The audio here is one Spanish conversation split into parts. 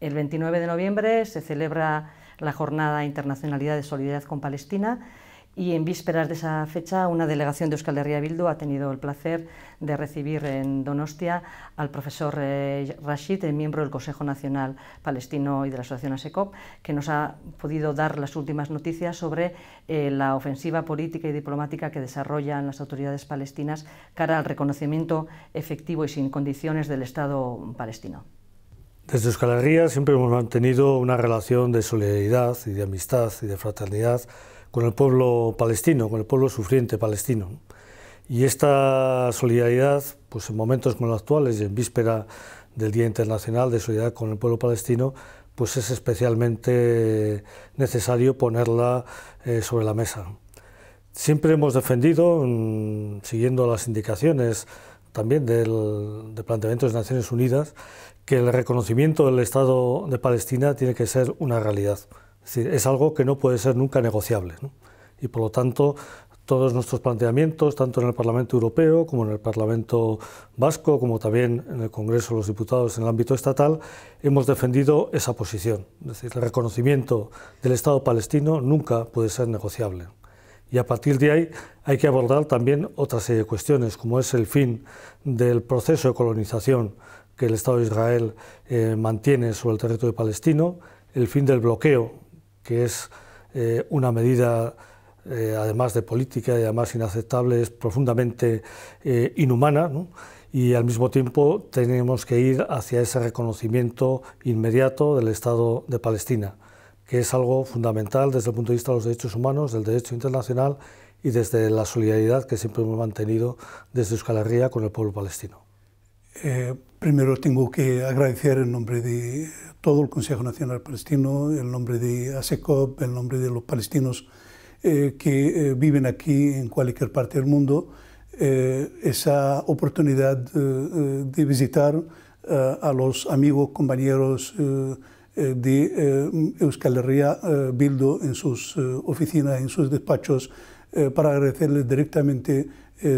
El 29 de noviembre se celebra la Jornada Internacionalidad de Solidaridad con Palestina y en vísperas de esa fecha una delegación de Euskal Herria Bildu ha tenido el placer de recibir en Donostia al profesor eh, Rashid, eh, miembro del Consejo Nacional Palestino y de la Asociación ASECOP, que nos ha podido dar las últimas noticias sobre eh, la ofensiva política y diplomática que desarrollan las autoridades palestinas cara al reconocimiento efectivo y sin condiciones del Estado palestino. Desde Euskal Herria siempre hemos mantenido una relación de solidaridad y de amistad y de fraternidad con el pueblo palestino, con el pueblo sufriente palestino. Y esta solidaridad, pues en momentos como los actuales y en víspera del Día Internacional de Solidaridad con el Pueblo Palestino, pues es especialmente necesario ponerla eh, sobre la mesa. Siempre hemos defendido, mm, siguiendo las indicaciones también del, de planteamiento de Naciones Unidas, que el reconocimiento del Estado de Palestina tiene que ser una realidad. Es algo que no puede ser nunca negociable. Y por lo tanto, todos nuestros planteamientos, tanto en el Parlamento Europeo como en el Parlamento Vasco, como también en el Congreso de los Diputados en el ámbito estatal, hemos defendido esa posición. Es decir, el reconocimiento del Estado palestino nunca puede ser negociable. Y a partir de ahí hay que abordar también otras eh, cuestiones, como es el fin del proceso de colonización que el Estado de Israel eh, mantiene sobre el territorio palestino, el fin del bloqueo, que es eh, una medida, además de política y además inaceptable, es profundamente inhumana, y al mismo tiempo tenemos que ir hacia ese reconocimiento inmediato del Estado de Palestina que es algo fundamental desde el punto de vista de los derechos humanos, del derecho internacional y desde la solidaridad que siempre hemos mantenido desde Euskal Herria con el pueblo palestino. Eh, primero tengo que agradecer en nombre de todo el Consejo Nacional Palestino, en nombre de ASECOP, en nombre de los palestinos eh, que eh, viven aquí en cualquier parte del mundo, esa oportunidad de visitar a los amigos, compañeros, eh, de eh, Euskal Herria eh, Bildo en sus oficinas, en sus despachos, para agradecerles directamente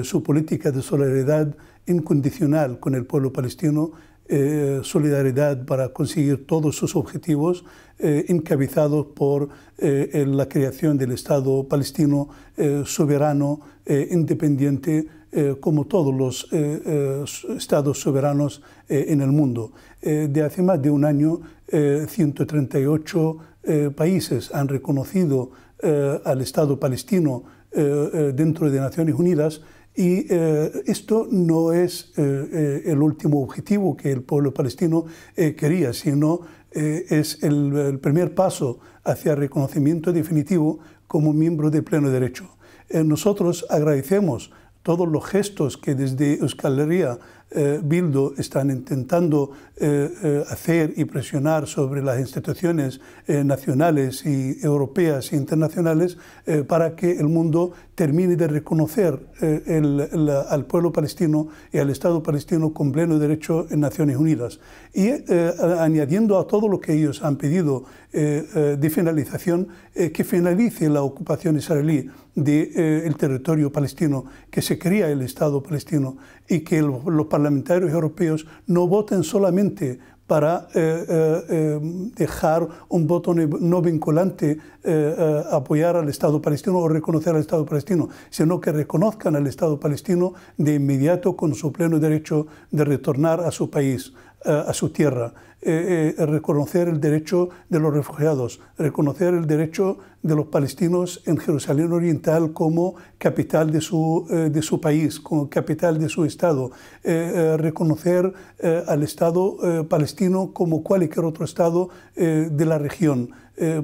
su política de solidaridad incondicional con el pueblo palestino eh, solidaridad para conseguir todos sus objetivos eh, encabezados por eh, la creación del Estado palestino soberano, independiente, como todos los estados soberanos en el mundo. de hace más de un año, 138 países han reconocido al Estado palestino dentro de Naciones Unidas. Y eh, esto no es eh, eh, el último objetivo que el pueblo palestino quería, sino es el, primer paso hacia el reconocimiento definitivo como miembro de pleno derecho. nosotros agradecemos todos los gestos que desde Euskal Herria eh, Bildo están intentando eh, eh, hacer y presionar sobre las instituciones nacionales y europeas e internacionales para que el mundo termine de reconocer al pueblo palestino y al Estado palestino con pleno derecho en Naciones Unidas. Y añadiendo a todo lo que ellos han pedido de finalización, que finalice la ocupación israelí del el territorio palestino, que se crea el Estado palestino y que los parlamentarios europeos no voten solamente para eh, eh, eh, dejar un voto no vinculante apoyar al Estado palestino o reconocer al Estado palestino, sino que reconozcan al Estado palestino de inmediato con su pleno derecho de retornar a su país, a su tierra. Eh, eh, reconocer el derecho de los refugiados, reconocer el derecho de los palestinos en Jerusalén Oriental como capital de su, eh, de su país, como capital de su Estado, reconocer al Estado palestino como cualquier otro Estado de la región.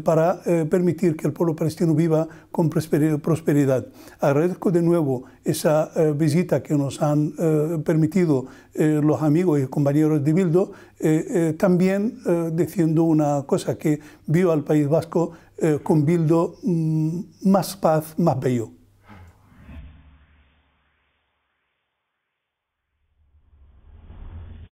para permitir que el pueblo palestino viva con prosperidad. Agradezco de nuevo esa visita que nos han permitido los amigos y compañeros de Bildo eh, eh, también eh, diciendo una cosa, que vio al País Vasco con Bildo mm, más paz, más bello.